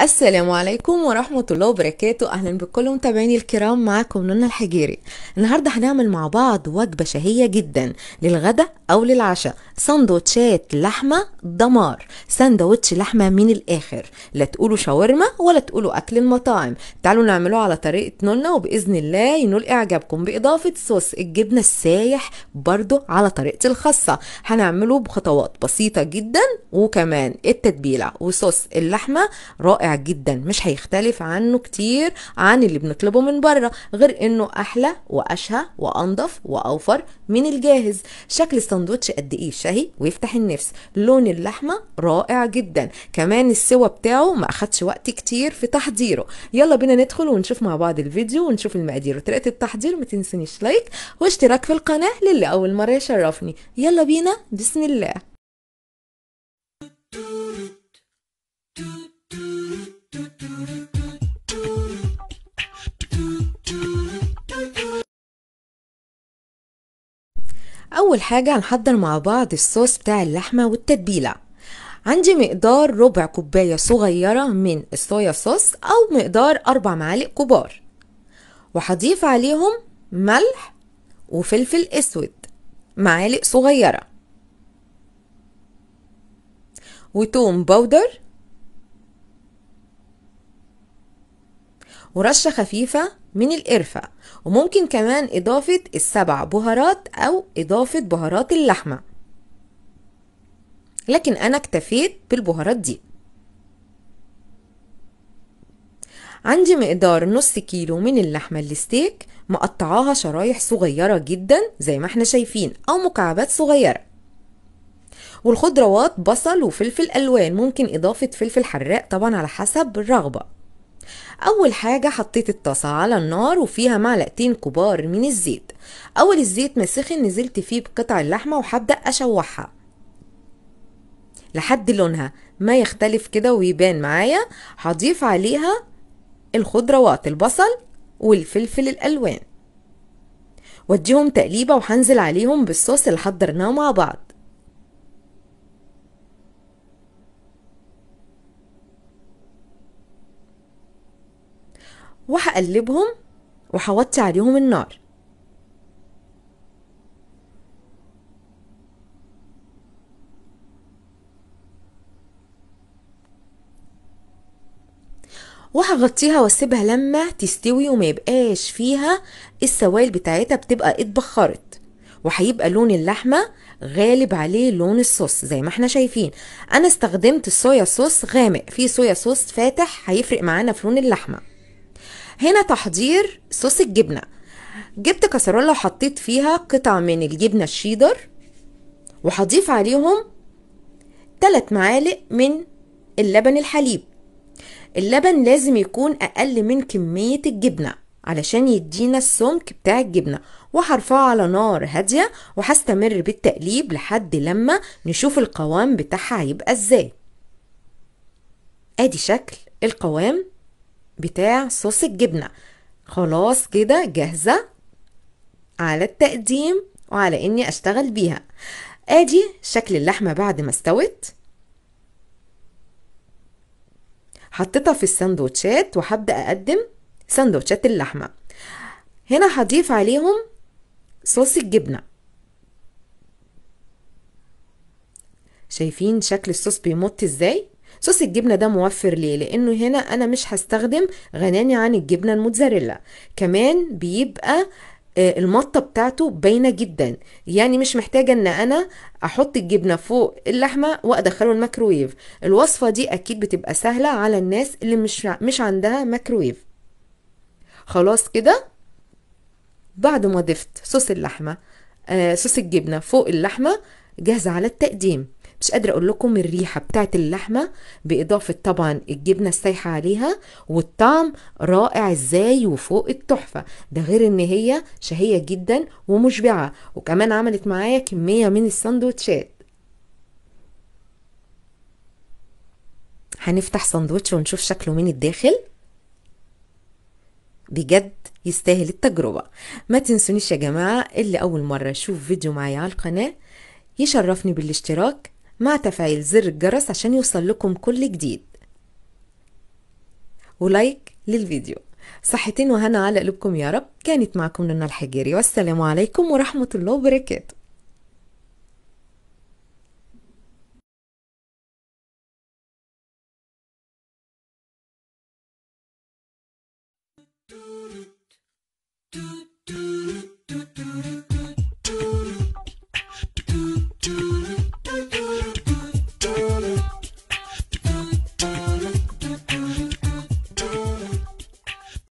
السلام عليكم ورحمة الله وبركاته أهلا بكل متابعيني الكرام معاكم نونا الحجيري النهاردة هنعمل مع بعض وجبة شهية جدا للغدا أو للعشاء سندوتشات لحمة دمار سندوتش لحمة من الآخر لا تقولوا شاورما ولا تقولوا أكل المطاعم تعالوا نعمله على طريقة نونا وبإذن الله ينول إعجابكم بإضافة صوص الجبنة السايح برضو على طريقتي الخاصة هنعمله بخطوات بسيطة جدا وكمان التتبيلة وصوص اللحمة رائع رائع جدا مش هيختلف عنه كتير عن اللي بنطلبه من بره غير انه احلى واشهى وانضف واوفر من الجاهز شكل الساندوتش قد ايه شهي ويفتح النفس لون اللحمه رائع جدا كمان السوا بتاعه ما اخدش وقت كتير في تحضيره يلا بينا ندخل ونشوف مع بعض الفيديو ونشوف المقادير وطريقه التحضير ما تنسونيش لايك واشتراك في القناه للي اول مره يشرفني يلا بينا بسم الله أول حاجة هنحضر مع بعض الصوص بتاع اللحمة والتتبيلة عندي مقدار ربع كوباية صغيرة من الصويا صوص أو مقدار أربع معالق كبار وهضيف عليهم ملح وفلفل أسود معالق صغيرة وتوم باودر ورشة خفيفة من القرفة وممكن كمان إضافة السبع بهارات أو إضافة بهارات اللحمة لكن أنا اكتفيت بالبهارات دي عندي مقدار نص كيلو من اللحمة الستيك مقطعاها شرايح صغيرة جدا زي ما احنا شايفين أو مكعبات صغيرة والخضروات بصل وفلفل ألوان ممكن إضافة فلفل حراق طبعا على حسب الرغبة اول حاجه حطيت الطاسه على النار وفيها معلقتين كبار من الزيت اول الزيت ما سخن نزلت فيه بقطع اللحمه وهبدا اشوحها لحد لونها ما يختلف كده ويبان معايا هضيف عليها الخضروات البصل والفلفل الالوان واديهم تقليبه وهنزل عليهم بالصوص اللي حضرناه مع بعض وهقلبهم وهوطي عليهم النار وهغطيها واسيبها لما تستوي وما يبقاش فيها السوائل بتاعتها بتبقى اتبخرت وهيبقى لون اللحمه غالب عليه لون الصوص زي ما احنا شايفين انا استخدمت الصويا صوص غامق في صويا صوص فاتح هيفرق معانا في لون اللحمه هنا تحضير صوص الجبنه جبت كسرولة وحطيت فيها قطع من الجبنة الشيدر وهضيف عليهم 3 معالق من اللبن الحليب اللبن لازم يكون أقل من كمية الجبنة علشان يدينا السمك بتاع الجبنة وهرفعه على نار هادية وهستمر بالتقليب لحد لما نشوف القوام بتاعها هيبقى ازاي ادي شكل القوام بتاع صوص الجبنة خلاص كده جاهزة على التقديم وعلى اني اشتغل بيها ادي شكل اللحمة بعد ما استوت حطيتها في السندوتشات وهبدأ اقدم سندوتشات اللحمة هنا هضيف عليهم صوص الجبنة شايفين شكل الصوص بيمط ازاي صوص الجبنة ده موفر ليه لانه هنا انا مش هستخدم غناني عن الجبنة الموتزاريلا كمان بيبقى آه، المطه بتاعته باينه جدا يعني مش محتاجه ان انا احط الجبنه فوق اللحمه وادخله الميكرويف الوصفه دي اكيد بتبقى سهله على الناس اللي مش مش عندها ميكرويف خلاص كده بعد ما ضفت صوص اللحمه آه، صوص الجبنه فوق اللحمه جاهزه على التقديم مش قادرة أقول لكم الريحة بتاعت اللحمة بإضافة طبعا الجبنة السايحة عليها والطعم رائع إزاي وفوق التحفة ده غير إن هي شهية جدا ومشبعة وكمان عملت معايا كمية من السندوتشات هنفتح سندوتش ونشوف شكله من الداخل بجد يستاهل التجربة ما تنسونيش يا جماعة اللي أول مرة يشوف فيديو معايا على القناة يشرفني بالاشتراك مع تفعيل زر الجرس عشان يوصل لكم كل جديد ولايك للفيديو صحتين وهنا على قلوبكم يا رب كانت معكم لنا الحجيري والسلام عليكم ورحمة الله وبركاته